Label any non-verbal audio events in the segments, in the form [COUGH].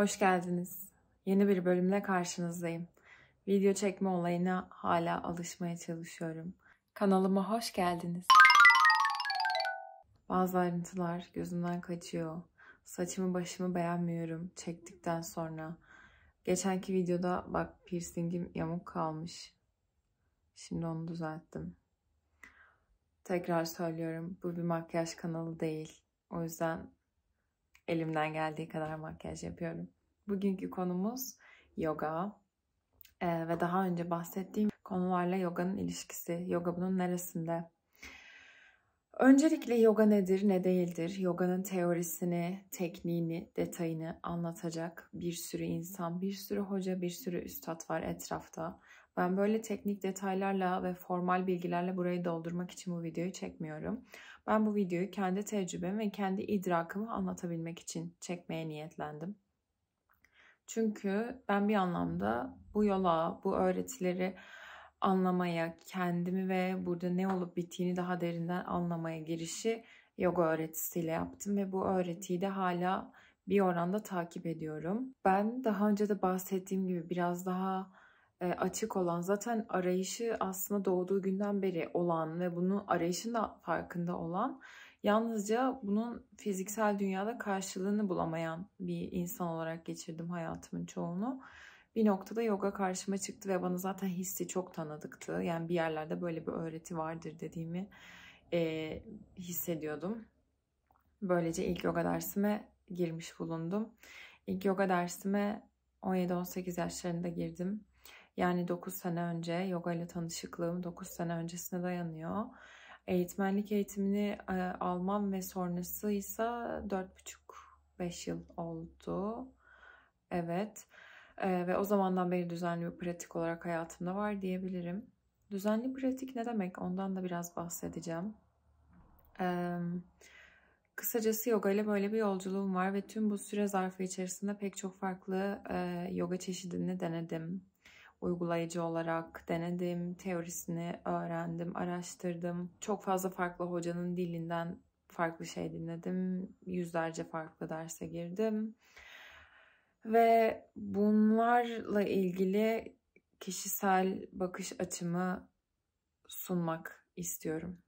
Hoş geldiniz. Yeni bir bölümle karşınızdayım. Video çekme olayına hala alışmaya çalışıyorum. Kanalıma hoş geldiniz. Bazı ayrıntılar gözümden kaçıyor. Saçımı başımı beğenmiyorum çektikten sonra. Geçenki videoda bak piercingim yamuk kalmış. Şimdi onu düzelttim. Tekrar söylüyorum bu bir makyaj kanalı değil. O yüzden Elimden geldiği kadar makyaj yapıyorum. Bugünkü konumuz yoga ee, ve daha önce bahsettiğim konularla yoganın ilişkisi, yoga bunun neresinde? Öncelikle yoga nedir, ne değildir? Yoganın teorisini, tekniğini, detayını anlatacak bir sürü insan, bir sürü hoca, bir sürü üstad var etrafta. Ben böyle teknik detaylarla ve formal bilgilerle burayı doldurmak için bu videoyu çekmiyorum. Ben bu videoyu kendi tecrübem ve kendi idrakımı anlatabilmek için çekmeye niyetlendim. Çünkü ben bir anlamda bu yola, bu öğretileri anlamaya, kendimi ve burada ne olup bittiğini daha derinden anlamaya girişi yoga öğretisiyle yaptım ve bu öğretiyi de hala bir oranda takip ediyorum. Ben daha önce de bahsettiğim gibi biraz daha e, açık olan zaten arayışı aslında doğduğu günden beri olan ve bunu arayışın da farkında olan yalnızca bunun fiziksel dünyada karşılığını bulamayan bir insan olarak geçirdim hayatımın çoğunu. Bir noktada yoga karşıma çıktı ve bana zaten hissi çok tanıdıktı. Yani bir yerlerde böyle bir öğreti vardır dediğimi e, hissediyordum. Böylece ilk yoga dersime girmiş bulundum. İlk yoga dersime 17-18 yaşlarında girdim yani 9 sene önce yoga ile tanışıklığım 9 sene öncesine dayanıyor. Eğitmenlik eğitimini e, almam ve sonrası ise 4,5-5 yıl oldu. Evet ee, ve o zamandan beri düzenli bir pratik olarak hayatımda var diyebilirim. Düzenli pratik ne demek ondan da biraz bahsedeceğim. Ee, kısacası yoga ile böyle bir yolculuğum var ve tüm bu süre zarfı içerisinde pek çok farklı e, yoga çeşidini denedim uygulayıcı olarak denedim, teorisini öğrendim, araştırdım. Çok fazla farklı hocanın dilinden farklı şey dinledim. Yüzlerce farklı derse girdim. Ve bunlarla ilgili kişisel bakış açımı sunmak istiyorum.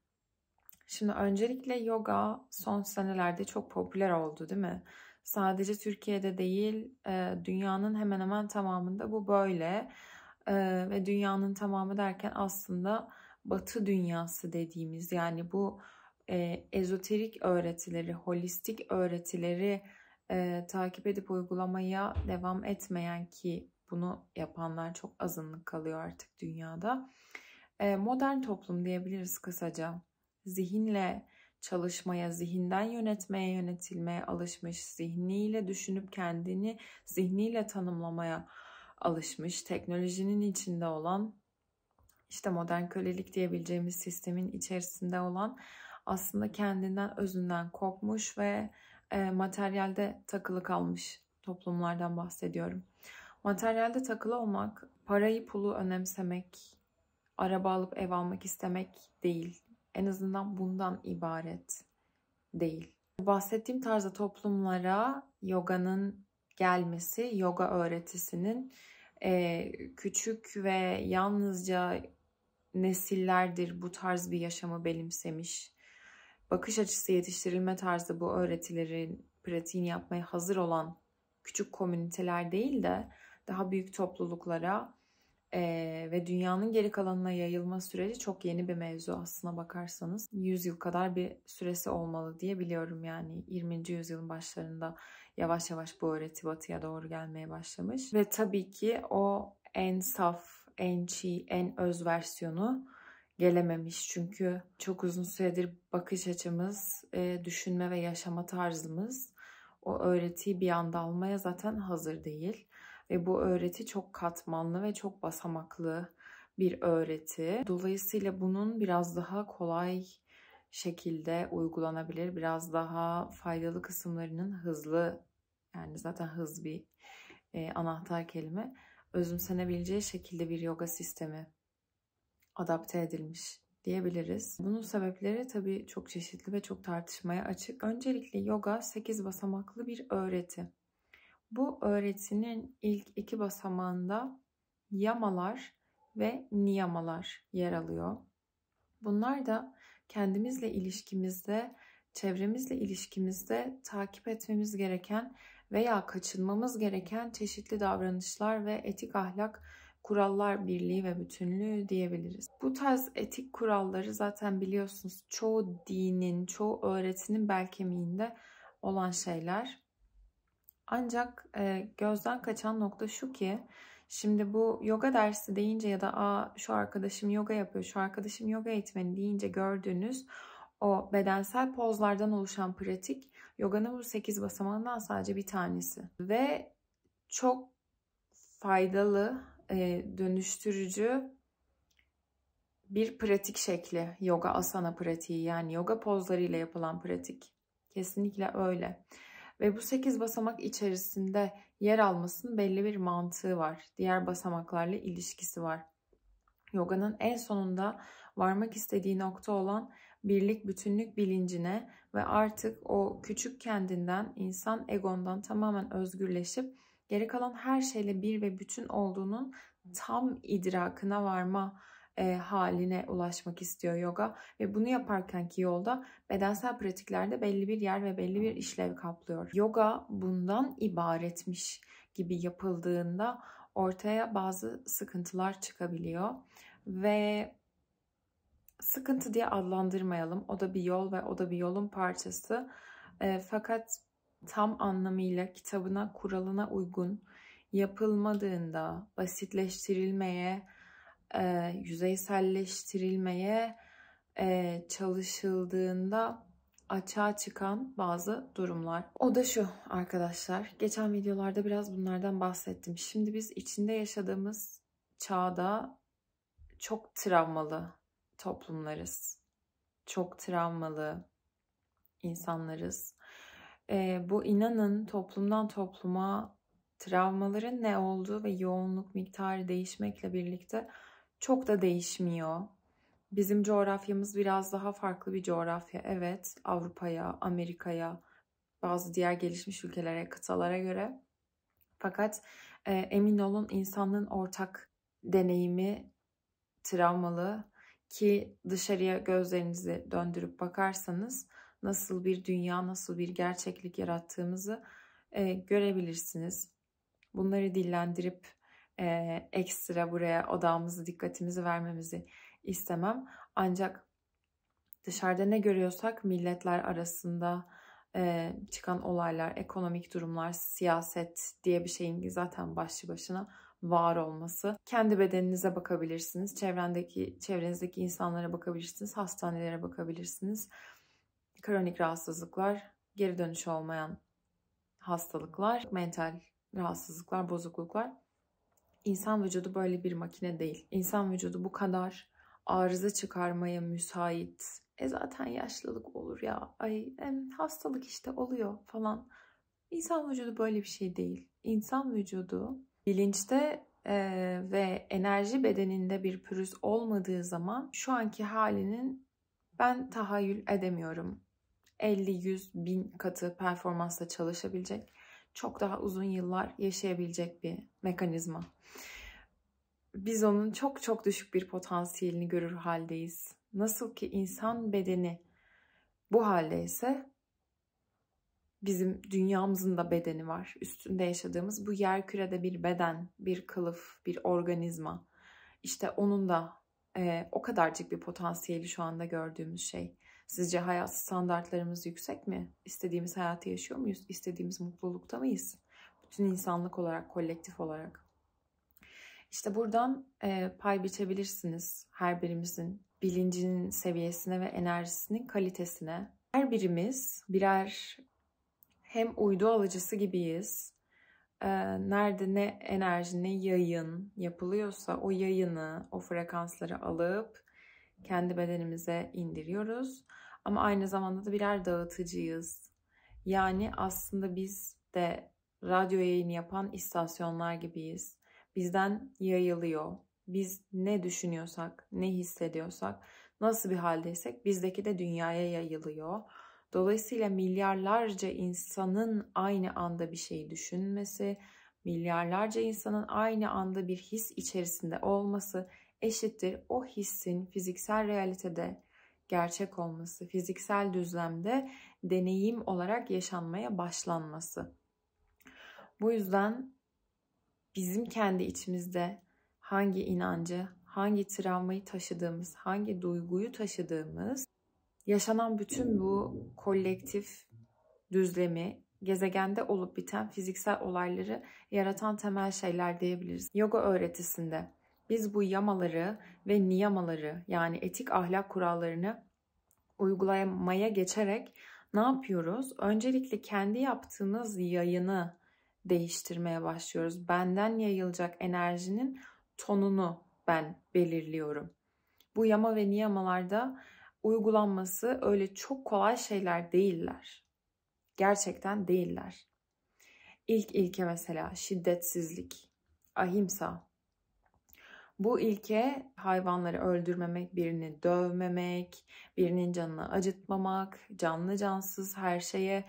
Şimdi öncelikle yoga son senelerde çok popüler oldu değil mi? Sadece Türkiye'de değil, e, dünyanın hemen hemen tamamında bu böyle e, ve dünyanın tamamı derken aslında batı dünyası dediğimiz yani bu e, ezoterik öğretileri, holistik öğretileri e, takip edip uygulamaya devam etmeyen ki bunu yapanlar çok azınlık kalıyor artık dünyada. E, modern toplum diyebiliriz kısaca. Zihinle çalışmaya, zihinden yönetmeye, yönetilmeye alışmış, zihniyle düşünüp kendini zihniyle tanımlamaya alışmış, teknolojinin içinde olan, işte modern kölelik diyebileceğimiz sistemin içerisinde olan aslında kendinden, özünden kopmuş ve e, materyalde takılı kalmış toplumlardan bahsediyorum. Materyalde takılı olmak, parayı pulu önemsemek, araba alıp ev almak istemek değil. En azından bundan ibaret değil. Bahsettiğim tarzda toplumlara yoganın gelmesi, yoga öğretisinin e, küçük ve yalnızca nesillerdir bu tarz bir yaşamı benimsemiş. Bakış açısı yetiştirilme tarzı bu öğretilerin pratiğini yapmaya hazır olan küçük komüniteler değil de daha büyük topluluklara ee, ve dünyanın geri kalanına yayılma süreci çok yeni bir mevzu aslına bakarsanız. 100 yıl kadar bir süresi olmalı diye biliyorum yani 20. yüzyılın başlarında yavaş yavaş bu öğreti batıya doğru gelmeye başlamış. Ve tabii ki o en saf, en çiğ, en öz versiyonu gelememiş. Çünkü çok uzun süredir bakış açımız, düşünme ve yaşama tarzımız o öğretiyi bir anda almaya zaten hazır değil. Ve bu öğreti çok katmanlı ve çok basamaklı bir öğreti. Dolayısıyla bunun biraz daha kolay şekilde uygulanabilir. Biraz daha faydalı kısımlarının hızlı yani zaten hız bir e, anahtar kelime özümsenebileceği şekilde bir yoga sistemi adapte edilmiş diyebiliriz. Bunun sebepleri tabii çok çeşitli ve çok tartışmaya açık. Öncelikle yoga 8 basamaklı bir öğreti. Bu öğretinin ilk iki basamağında yamalar ve niyamalar yer alıyor. Bunlar da kendimizle ilişkimizde, çevremizle ilişkimizde takip etmemiz gereken veya kaçınmamız gereken çeşitli davranışlar ve etik ahlak kurallar birliği ve bütünlüğü diyebiliriz. Bu tarz etik kuralları zaten biliyorsunuz çoğu dinin, çoğu öğretinin belkemiğinde olan şeyler. Ancak e, gözden kaçan nokta şu ki şimdi bu yoga dersi deyince ya da Aa, şu arkadaşım yoga yapıyor, şu arkadaşım yoga eğitmeni deyince gördüğünüz o bedensel pozlardan oluşan pratik yoganın bu 8 basamağından sadece bir tanesi. Ve çok faydalı, e, dönüştürücü bir pratik şekli yoga asana pratiği yani yoga pozlarıyla yapılan pratik. Kesinlikle öyle. Ve bu 8 basamak içerisinde yer almasının belli bir mantığı var. Diğer basamaklarla ilişkisi var. Yoganın en sonunda varmak istediği nokta olan birlik bütünlük bilincine ve artık o küçük kendinden, insan egondan tamamen özgürleşip geri kalan her şeyle bir ve bütün olduğunun tam idrakına varma e, haline ulaşmak istiyor yoga ve bunu yaparkenki yolda bedensel pratiklerde belli bir yer ve belli bir işlev kaplıyor. Yoga bundan ibaretmiş gibi yapıldığında ortaya bazı sıkıntılar çıkabiliyor ve sıkıntı diye adlandırmayalım. O da bir yol ve o da bir yolun parçası. E, fakat tam anlamıyla kitabına, kuralına uygun yapılmadığında, basitleştirilmeye, e, yüzeyselleştirilmeye e, çalışıldığında açığa çıkan bazı durumlar. O da şu arkadaşlar. Geçen videolarda biraz bunlardan bahsettim. Şimdi biz içinde yaşadığımız çağda çok travmalı toplumlarız. Çok travmalı insanlarız. E, bu inanın toplumdan topluma travmaların ne olduğu ve yoğunluk miktarı değişmekle birlikte çok da değişmiyor. Bizim coğrafyamız biraz daha farklı bir coğrafya. Evet, Avrupa'ya, Amerika'ya, bazı diğer gelişmiş ülkelere, kıtalara göre. Fakat e, emin olun insanlığın ortak deneyimi travmalı ki dışarıya gözlerinizi döndürüp bakarsanız nasıl bir dünya, nasıl bir gerçeklik yarattığımızı e, görebilirsiniz. Bunları dillendirip e, ekstra buraya odamızı, dikkatimizi vermemizi istemem. Ancak dışarıda ne görüyorsak milletler arasında e, çıkan olaylar, ekonomik durumlar, siyaset diye bir şeyin zaten başlı başına var olması. Kendi bedeninize bakabilirsiniz, çevrendeki çevrenizdeki insanlara bakabilirsiniz, hastanelere bakabilirsiniz. Kronik rahatsızlıklar, geri dönüşü olmayan hastalıklar, mental rahatsızlıklar, bozukluklar İnsan vücudu böyle bir makine değil. İnsan vücudu bu kadar arıza çıkarmaya müsait. E zaten yaşlılık olur ya. Ay hastalık işte oluyor falan. İnsan vücudu böyle bir şey değil. İnsan vücudu bilinçte e, ve enerji bedeninde bir pürüz olmadığı zaman şu anki halinin ben tahayyül edemiyorum. 50, 100, bin katı performansla çalışabilecek çok daha uzun yıllar yaşayabilecek bir mekanizma. Biz onun çok çok düşük bir potansiyelini görür haldeyiz. Nasıl ki insan bedeni bu ise bizim dünyamızın da bedeni var. Üstünde yaşadığımız bu yerkürede bir beden, bir kılıf, bir organizma. İşte onun da e, o kadarcık bir potansiyeli şu anda gördüğümüz şey. Sizce hayat standartlarımız yüksek mi? İstediğimiz hayatı yaşıyor muyuz? İstediğimiz mutlulukta mıyız? Bütün insanlık olarak, kolektif olarak. İşte buradan e, pay biçebilirsiniz her birimizin bilincinin seviyesine ve enerjisinin kalitesine. Her birimiz birer hem uydu alıcısı gibiyiz. E, nerede ne enerji, ne yayın yapılıyorsa o yayını, o frekansları alıp kendi bedenimize indiriyoruz. Ama aynı zamanda da birer dağıtıcıyız. Yani aslında biz de radyo yayını yapan istasyonlar gibiyiz. Bizden yayılıyor. Biz ne düşünüyorsak, ne hissediyorsak, nasıl bir haldeysek bizdeki de dünyaya yayılıyor. Dolayısıyla milyarlarca insanın aynı anda bir şey düşünmesi, milyarlarca insanın aynı anda bir his içerisinde olması eşittir o hissin fiziksel realitede gerçek olması, fiziksel düzlemde deneyim olarak yaşanmaya başlanması. Bu yüzden bizim kendi içimizde hangi inancı, hangi travmayı taşıdığımız, hangi duyguyu taşıdığımız, yaşanan bütün bu kolektif düzlemi, gezegende olup biten fiziksel olayları yaratan temel şeyler diyebiliriz. Yoga öğretisinde biz bu yamaları ve niyamaları yani etik ahlak kurallarını uygulamaya geçerek ne yapıyoruz? Öncelikle kendi yaptığımız yayını değiştirmeye başlıyoruz. Benden yayılacak enerjinin tonunu ben belirliyorum. Bu yama ve niyamalarda uygulanması öyle çok kolay şeyler değiller. Gerçekten değiller. İlk ilke mesela şiddetsizlik, ahimsa, bu ilke hayvanları öldürmemek, birini dövmemek, birinin canını acıtmamak, canlı cansız her şeye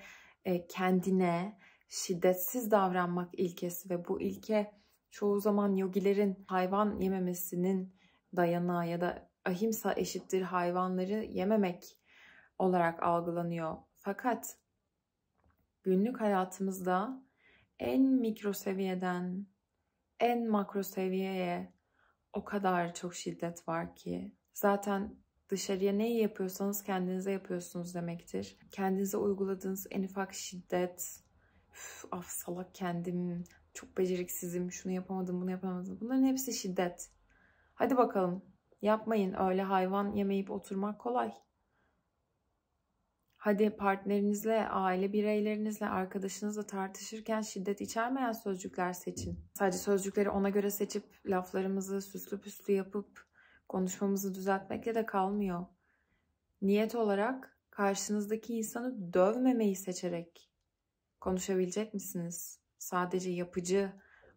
e, kendine şiddetsiz davranmak ilkesi ve bu ilke çoğu zaman yogilerin hayvan yememesinin dayanağı ya da ahimsa eşittir hayvanları yememek olarak algılanıyor. Fakat günlük hayatımızda en mikro seviyeden en makro seviyeye o kadar çok şiddet var ki. Zaten dışarıya ne yapıyorsanız kendinize yapıyorsunuz demektir. Kendinize uyguladığınız en ufak şiddet, Üf, af salak kendim, çok beceriksizim, şunu yapamadım, bunu yapamadım. Bunların hepsi şiddet. Hadi bakalım yapmayın öyle hayvan yemeyip oturmak kolay. Hadi partnerinizle, aile bireylerinizle, arkadaşınızla tartışırken şiddet içermeyen sözcükler seçin. Sadece sözcükleri ona göre seçip laflarımızı süslü püslü yapıp konuşmamızı düzeltmekle de kalmıyor. Niyet olarak karşınızdaki insanı dövmemeyi seçerek konuşabilecek misiniz? Sadece yapıcı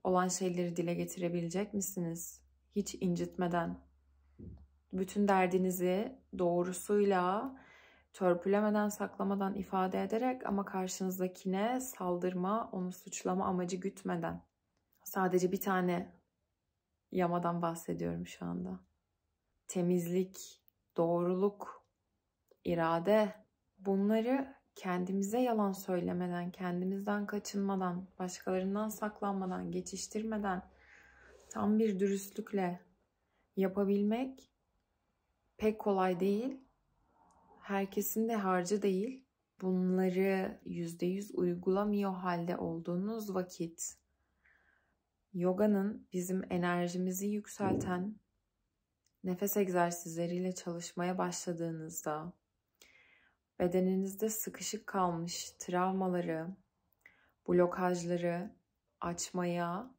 olan şeyleri dile getirebilecek misiniz? Hiç incitmeden. Bütün derdinizi doğrusuyla, törpülemeden, saklamadan ifade ederek ama karşınızdakine saldırma, onu suçlama amacı gütmeden. Sadece bir tane yamadan bahsediyorum şu anda. Temizlik, doğruluk, irade bunları kendimize yalan söylemeden, kendimizden kaçınmadan, başkalarından saklanmadan, geçiştirmeden tam bir dürüstlükle yapabilmek pek kolay değil herkesin de harcı değil. Bunları %100 uygulamıyor halde olduğunuz vakit yoganın bizim enerjimizi yükselten nefes egzersizleriyle çalışmaya başladığınızda bedeninizde sıkışık kalmış travmaları, blokajları açmaya,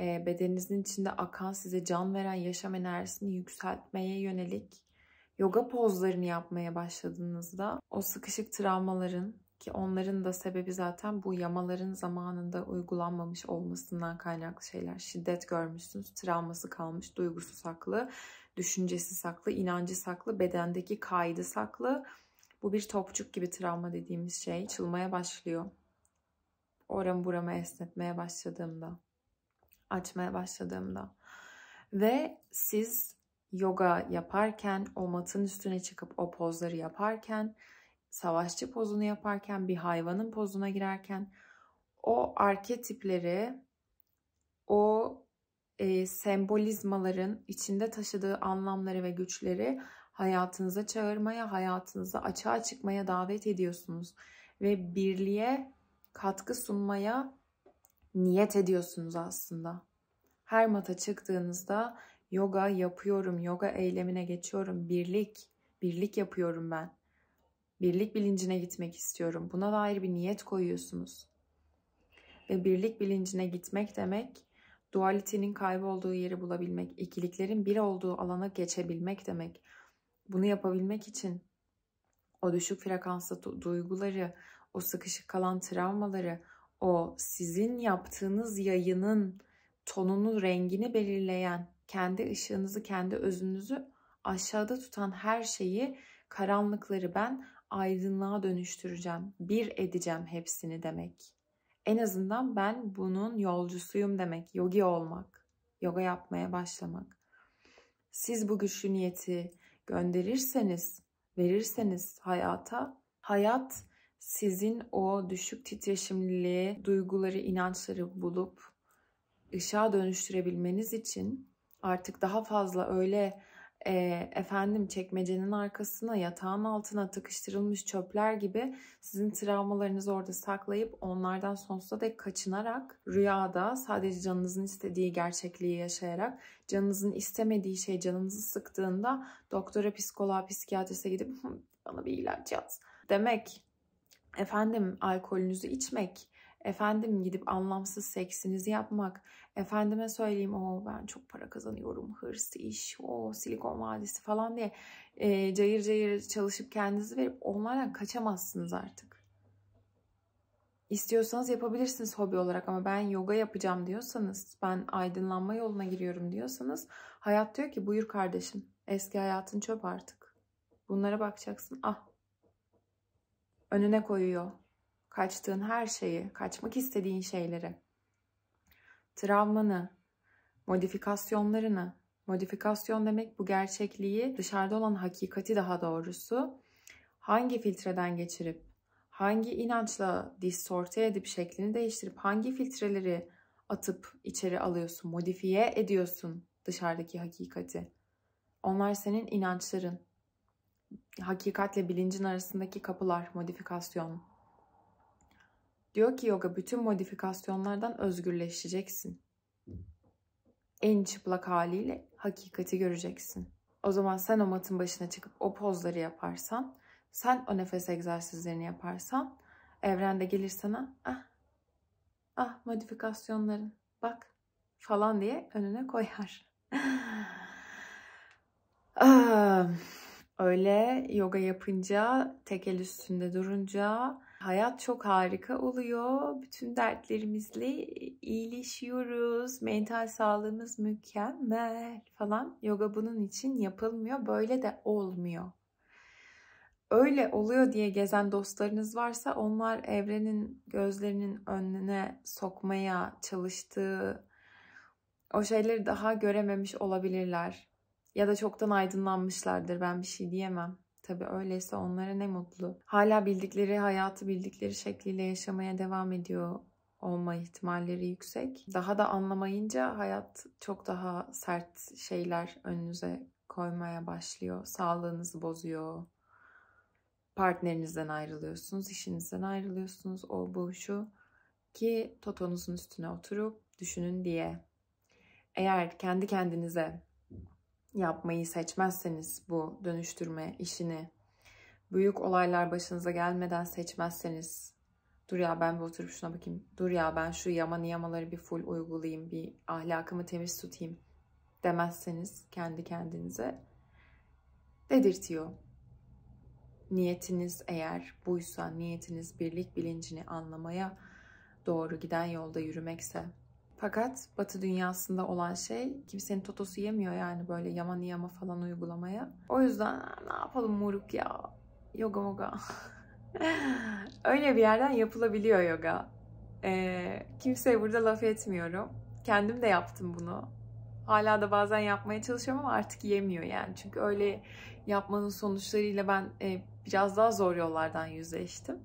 e, bedeninizin içinde akan size can veren yaşam enerjisini yükseltmeye yönelik yoga pozlarını yapmaya başladığınızda o sıkışık travmaların ki onların da sebebi zaten bu yamaların zamanında uygulanmamış olmasından kaynaklı şeyler. Şiddet görmüşsünüz, travması kalmış, duygusu saklı, düşüncesi saklı, inancı saklı, bedendeki kaydı saklı. Bu bir topçuk gibi travma dediğimiz şey çılmaya başlıyor. Oram buramı esnetmeye başladığımda, açmaya başladığımda. Ve siz yoga yaparken, o matın üstüne çıkıp o pozları yaparken, savaşçı pozunu yaparken, bir hayvanın pozuna girerken o arketipleri, o e, sembolizmaların içinde taşıdığı anlamları ve güçleri hayatınıza çağırmaya, hayatınıza açığa çıkmaya davet ediyorsunuz ve birliğe katkı sunmaya niyet ediyorsunuz aslında. Her mata çıktığınızda yoga yapıyorum, yoga eylemine geçiyorum, birlik, birlik yapıyorum ben. Birlik bilincine gitmek istiyorum. Buna dair bir niyet koyuyorsunuz. Ve birlik bilincine gitmek demek dualitenin kaybolduğu yeri bulabilmek, ikiliklerin bir olduğu alana geçebilmek demek. Bunu yapabilmek için o düşük frekanslı duyguları, o sıkışık kalan travmaları, o sizin yaptığınız yayının tonunu, rengini belirleyen kendi ışığınızı, kendi özünüzü aşağıda tutan her şeyi, karanlıkları ben aydınlığa dönüştüreceğim, bir edeceğim hepsini demek. En azından ben bunun yolcusuyum demek, yogi olmak, yoga yapmaya başlamak. Siz bu güçlü niyeti gönderirseniz, verirseniz hayata, hayat sizin o düşük titreşimli duyguları, inançları bulup ışığa dönüştürebilmeniz için artık daha fazla öyle e, efendim çekmecenin arkasına, yatağın altına tıkıştırılmış çöpler gibi sizin travmalarınızı orada saklayıp onlardan sonsuza dek kaçınarak rüyada sadece canınızın istediği gerçekliği yaşayarak canınızın istemediği şey canınızı sıktığında doktora, psikoloğa, psikiyatriste gidip bana bir ilaç yaz demek efendim alkolünüzü içmek Efendim gidip anlamsız seksinizi yapmak. Efendime söyleyeyim o ben çok para kazanıyorum hırs iş o silikon vadisi falan diye e, cayır cayır çalışıp kendinizi verip onlardan kaçamazsınız artık. İstiyorsanız yapabilirsiniz hobi olarak ama ben yoga yapacağım diyorsanız, ben aydınlanma yoluna giriyorum diyorsanız hayat diyor ki buyur kardeşim eski hayatın çöp artık. Bunlara bakacaksın. Ah. Önüne koyuyor kaçtığın her şeyi, kaçmak istediğin şeyleri, travmanı, modifikasyonlarını, modifikasyon demek bu gerçekliği, dışarıda olan hakikati daha doğrusu hangi filtreden geçirip, hangi inançla distorte edip şeklini değiştirip hangi filtreleri atıp içeri alıyorsun, modifiye ediyorsun dışarıdaki hakikati. Onlar senin inançların. Hakikatle bilincin arasındaki kapılar, modifikasyon, Diyor ki yoga bütün modifikasyonlardan özgürleşeceksin. En çıplak haliyle hakikati göreceksin. O zaman sen o matın başına çıkıp o pozları yaparsan, sen o nefes egzersizlerini yaparsan, evrende gelir sana ah, ah modifikasyonların bak falan diye önüne koyar. [LAUGHS] Ah, öyle yoga yapınca, tek el üstünde durunca Hayat çok harika oluyor. Bütün dertlerimizle iyileşiyoruz. Mental sağlığımız mükemmel falan. Yoga bunun için yapılmıyor. Böyle de olmuyor. Öyle oluyor diye gezen dostlarınız varsa onlar evrenin gözlerinin önüne sokmaya çalıştığı o şeyleri daha görememiş olabilirler. Ya da çoktan aydınlanmışlardır ben bir şey diyemem. Tabii öyleyse onlara ne mutlu. Hala bildikleri hayatı bildikleri şekliyle yaşamaya devam ediyor olma ihtimalleri yüksek. Daha da anlamayınca hayat çok daha sert şeyler önünüze koymaya başlıyor. Sağlığınızı bozuyor. Partnerinizden ayrılıyorsunuz, işinizden ayrılıyorsunuz. O bu şu ki totonuzun üstüne oturup düşünün diye. Eğer kendi kendinize yapmayı seçmezseniz bu dönüştürme işini, büyük olaylar başınıza gelmeden seçmezseniz, dur ya ben bir oturup şuna bakayım, dur ya ben şu yama niyamaları bir full uygulayayım, bir ahlakımı temiz tutayım demezseniz kendi kendinize dedirtiyor. Niyetiniz eğer buysa, niyetiniz birlik bilincini anlamaya doğru giden yolda yürümekse fakat Batı dünyasında olan şey kimsenin totosu yemiyor yani böyle yama niyama falan uygulamaya. O yüzden ne yapalım muruk ya yoga moga. [LAUGHS] Öyle bir yerden yapılabiliyor yoga. Ee, kimseye burada laf etmiyorum. Kendim de yaptım bunu. Hala da bazen yapmaya çalışıyorum ama artık yemiyor yani. Çünkü öyle yapmanın sonuçlarıyla ben e, biraz daha zor yollardan yüzleştim.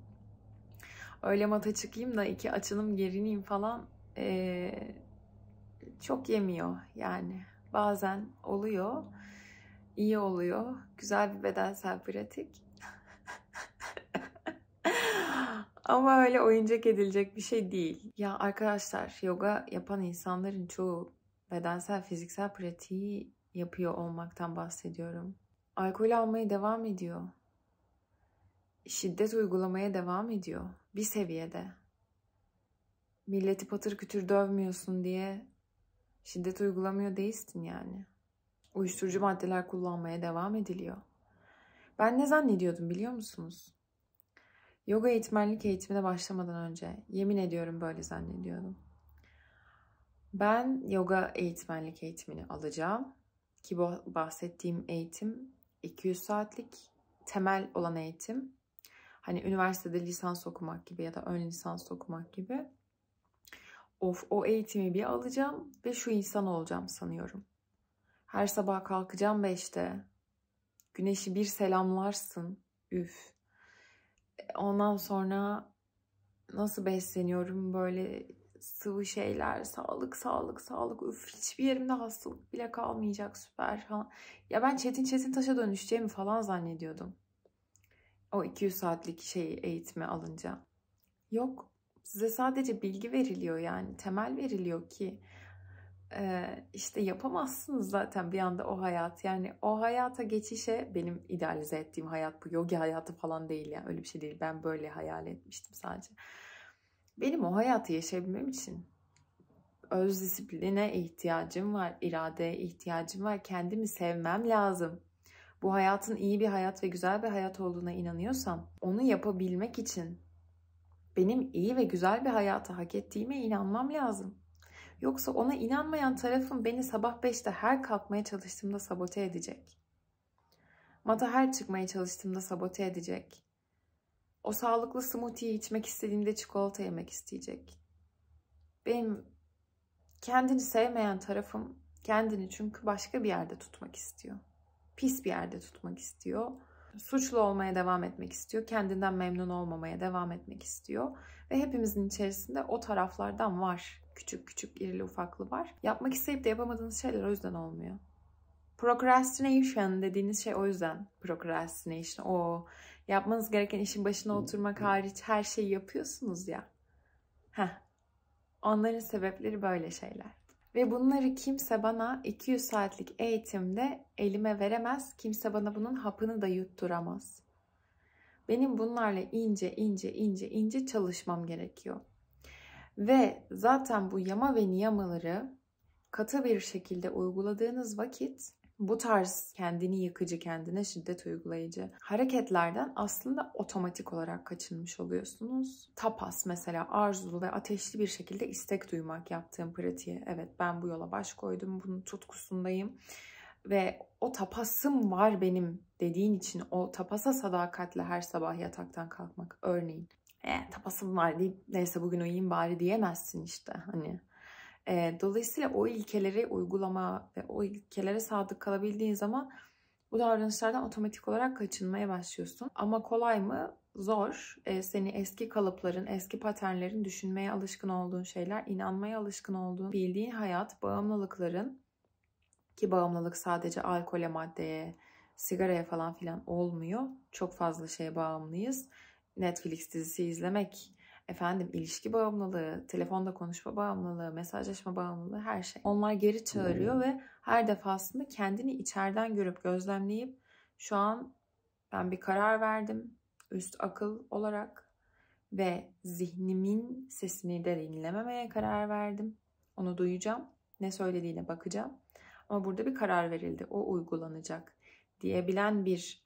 Öyle mata çıkayım da iki açılım gerineyim falan e, çok yemiyor yani. Bazen oluyor, iyi oluyor. Güzel bir bedensel pratik. [LAUGHS] Ama öyle oyuncak edilecek bir şey değil. Ya arkadaşlar yoga yapan insanların çoğu bedensel, fiziksel pratiği yapıyor olmaktan bahsediyorum. Alkol almaya devam ediyor. Şiddet uygulamaya devam ediyor bir seviyede milleti patır kütür dövmüyorsun diye şiddet uygulamıyor değilsin yani. Uyuşturucu maddeler kullanmaya devam ediliyor. Ben ne zannediyordum biliyor musunuz? Yoga eğitmenlik eğitimine başlamadan önce yemin ediyorum böyle zannediyordum. Ben yoga eğitmenlik eğitimini alacağım ki bu bahsettiğim eğitim 200 saatlik temel olan eğitim. Hani üniversitede lisans okumak gibi ya da ön lisans okumak gibi. Of o eğitimi bir alacağım ve şu insan olacağım sanıyorum. Her sabah kalkacağım beşte. Güneşi bir selamlarsın. Üf. E, ondan sonra nasıl besleniyorum böyle sıvı şeyler, sağlık, sağlık, sağlık. Üf hiçbir yerimde hastalık bile kalmayacak süper falan. Ya ben Çetin Çetin Taş'a dönüşeceğimi falan zannediyordum. O 200 saatlik şey eğitimi alınca. Yok. Size sadece bilgi veriliyor yani temel veriliyor ki e, işte yapamazsınız zaten bir anda o hayat. Yani o hayata geçişe benim idealize ettiğim hayat bu. Yogi hayatı falan değil yani öyle bir şey değil. Ben böyle hayal etmiştim sadece. Benim o hayatı yaşayabilmem için öz disipline ihtiyacım var, iradeye ihtiyacım var, kendimi sevmem lazım. Bu hayatın iyi bir hayat ve güzel bir hayat olduğuna inanıyorsam onu yapabilmek için benim iyi ve güzel bir hayatı hak ettiğime inanmam lazım. Yoksa ona inanmayan tarafım beni sabah 5'te her kalkmaya çalıştığımda sabote edecek. Mata her çıkmaya çalıştığımda sabote edecek. O sağlıklı smoothie içmek istediğimde çikolata yemek isteyecek. Benim kendini sevmeyen tarafım kendini çünkü başka bir yerde tutmak istiyor. Pis bir yerde tutmak istiyor Suçlu olmaya devam etmek istiyor. Kendinden memnun olmamaya devam etmek istiyor. Ve hepimizin içerisinde o taraflardan var. Küçük küçük irili ufaklı var. Yapmak isteyip de yapamadığınız şeyler o yüzden olmuyor. Procrastination dediğiniz şey o yüzden procrastination. O yapmanız gereken işin başına oturmak hariç her şeyi yapıyorsunuz ya. Heh. Onların sebepleri böyle şeyler. Ve bunları kimse bana 200 saatlik eğitimde elime veremez. Kimse bana bunun hapını da yutturamaz. Benim bunlarla ince ince ince ince çalışmam gerekiyor. Ve zaten bu yama ve niyamaları katı bir şekilde uyguladığınız vakit bu tarz kendini yıkıcı, kendine şiddet uygulayıcı hareketlerden aslında otomatik olarak kaçınmış oluyorsunuz. Tapas mesela arzulu ve ateşli bir şekilde istek duymak yaptığım pratiğe. Evet ben bu yola baş koydum, bunun tutkusundayım ve o tapasım var benim dediğin için o tapasa sadakatle her sabah yataktan kalkmak örneğin. E, tapasım var deyip neyse bugün uyuyayım bari diyemezsin işte hani e, dolayısıyla o ilkeleri uygulama ve o ilkelere sadık kalabildiğin zaman bu davranışlardan otomatik olarak kaçınmaya başlıyorsun. Ama kolay mı? Zor. E, seni eski kalıpların, eski paternlerin, düşünmeye alışkın olduğun şeyler, inanmaya alışkın olduğun, bildiğin hayat, bağımlılıkların ki bağımlılık sadece alkole, maddeye, sigaraya falan filan olmuyor. Çok fazla şeye bağımlıyız. Netflix dizisi izlemek, efendim ilişki bağımlılığı, telefonda konuşma bağımlılığı, mesajlaşma bağımlılığı her şey. Onlar geri çağırıyor ve her defasında kendini içeriden görüp gözlemleyip şu an ben bir karar verdim üst akıl olarak ve zihnimin sesini de dinlememeye karar verdim. Onu duyacağım. Ne söylediğine bakacağım. Ama burada bir karar verildi. O uygulanacak diyebilen bir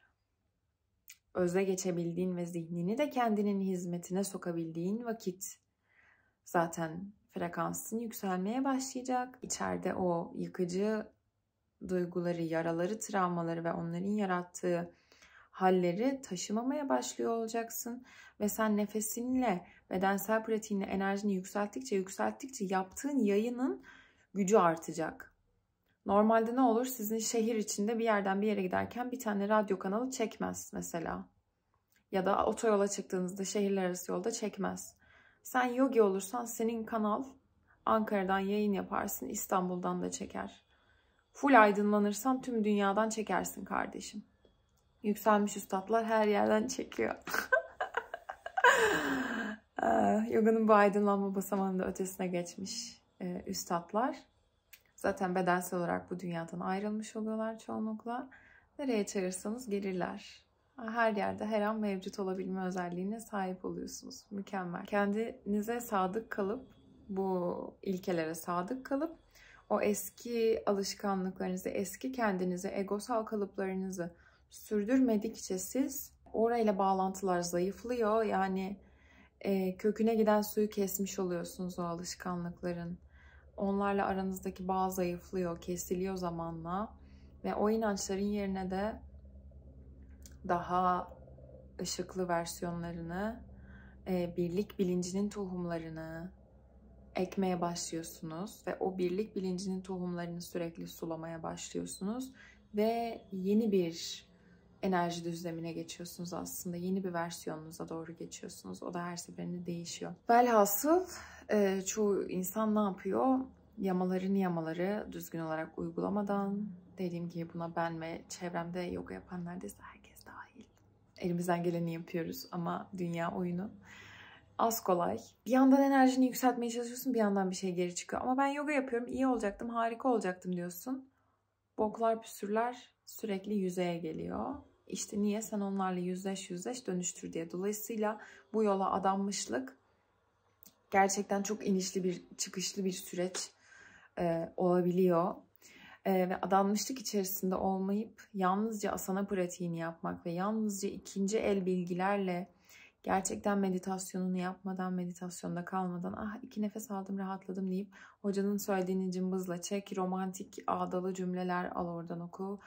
öze geçebildiğin ve zihnini de kendinin hizmetine sokabildiğin vakit zaten frekansın yükselmeye başlayacak. İçeride o yıkıcı duyguları, yaraları, travmaları ve onların yarattığı halleri taşımamaya başlıyor olacaksın ve sen nefesinle, bedensel pratiğinle enerjini yükselttikçe yükselttikçe yaptığın yayının gücü artacak. Normalde ne olur? Sizin şehir içinde bir yerden bir yere giderken bir tane radyo kanalı çekmez mesela. Ya da otoyola çıktığınızda şehirler arası yolda çekmez. Sen yogi olursan senin kanal Ankara'dan yayın yaparsın, İstanbul'dan da çeker. Full aydınlanırsan tüm dünyadan çekersin kardeşim. Yükselmiş üstadlar her yerden çekiyor. [LAUGHS] Ah, yoga'nın bu aydınlanma basamağının ötesine geçmiş e, üstadlar. Zaten bedensel olarak bu dünyadan ayrılmış oluyorlar çoğunlukla. Nereye çağırırsanız gelirler. Her yerde her an mevcut olabilme özelliğine sahip oluyorsunuz. Mükemmel. Kendinize sadık kalıp, bu ilkelere sadık kalıp o eski alışkanlıklarınızı, eski kendinizi, egosal kalıplarınızı sürdürmedikçe siz orayla bağlantılar zayıflıyor. Yani e, köküne giden suyu kesmiş oluyorsunuz o alışkanlıkların onlarla aranızdaki bağ zayıflıyor, kesiliyor zamanla ve o inançların yerine de daha ışıklı versiyonlarını, e, birlik bilincinin tohumlarını ekmeye başlıyorsunuz ve o birlik bilincinin tohumlarını sürekli sulamaya başlıyorsunuz ve yeni bir enerji düzlemine geçiyorsunuz aslında. Yeni bir versiyonunuza doğru geçiyorsunuz. O da her seferinde değişiyor. Velhasıl e, çoğu insan ne yapıyor? Yamalarını yamaları düzgün olarak uygulamadan dediğim gibi buna ben ve çevremde yoga yapan neredeyse herkes dahil. Elimizden geleni yapıyoruz ama dünya oyunu az kolay. Bir yandan enerjini yükseltmeye çalışıyorsun bir yandan bir şey geri çıkıyor. Ama ben yoga yapıyorum iyi olacaktım harika olacaktım diyorsun. Boklar püsürler sürekli yüzeye geliyor. İşte niye sen onlarla yüzleş yüzleş dönüştür diye. Dolayısıyla bu yola adanmışlık gerçekten çok inişli bir çıkışlı bir süreç e, olabiliyor. E, ve adanmışlık içerisinde olmayıp yalnızca asana pratiğini yapmak ve yalnızca ikinci el bilgilerle gerçekten meditasyonunu yapmadan, meditasyonda kalmadan ah iki nefes aldım rahatladım deyip hocanın söylediğini cımbızla çek, romantik ağdalı cümleler al oradan oku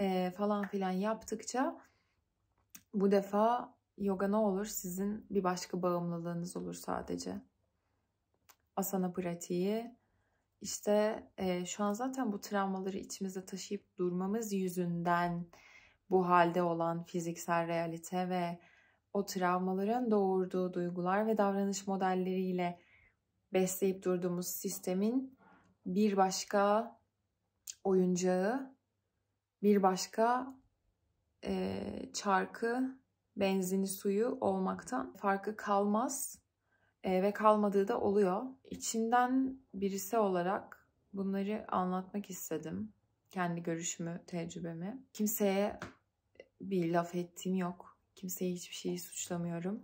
e, falan filan yaptıkça bu defa yoga ne olur? Sizin bir başka bağımlılığınız olur sadece asana pratiği. İşte e, şu an zaten bu travmaları içimizde taşıyıp durmamız yüzünden bu halde olan fiziksel realite ve o travmaların doğurduğu duygular ve davranış modelleriyle besleyip durduğumuz sistemin bir başka oyuncağı, bir başka e, çarkı, benzini suyu olmaktan farkı kalmaz. E, ve kalmadığı da oluyor. İçinden birisi olarak bunları anlatmak istedim. Kendi görüşümü, tecrübemi. Kimseye bir laf ettiğim yok. Kimseyi hiçbir şeyi suçlamıyorum.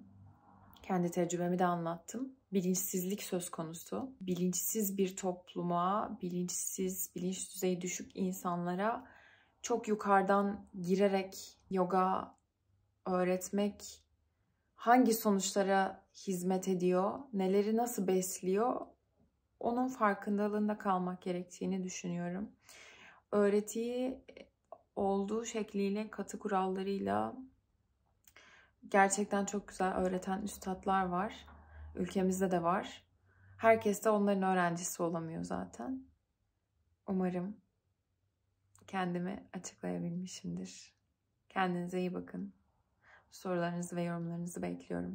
Kendi tecrübemi de anlattım. Bilinçsizlik söz konusu. Bilinçsiz bir topluma, bilinçsiz, bilinç düzeyi düşük insanlara çok yukarıdan girerek yoga öğretmek hangi sonuçlara hizmet ediyor, neleri nasıl besliyor onun farkındalığında kalmak gerektiğini düşünüyorum. Öğretiyi e, olduğu şekliyle, katı kurallarıyla gerçekten çok güzel öğreten üstadlar var. Ülkemizde de var. Herkes de onların öğrencisi olamıyor zaten. Umarım kendimi açıklayabilmişimdir. Kendinize iyi bakın. Sorularınızı ve yorumlarınızı bekliyorum.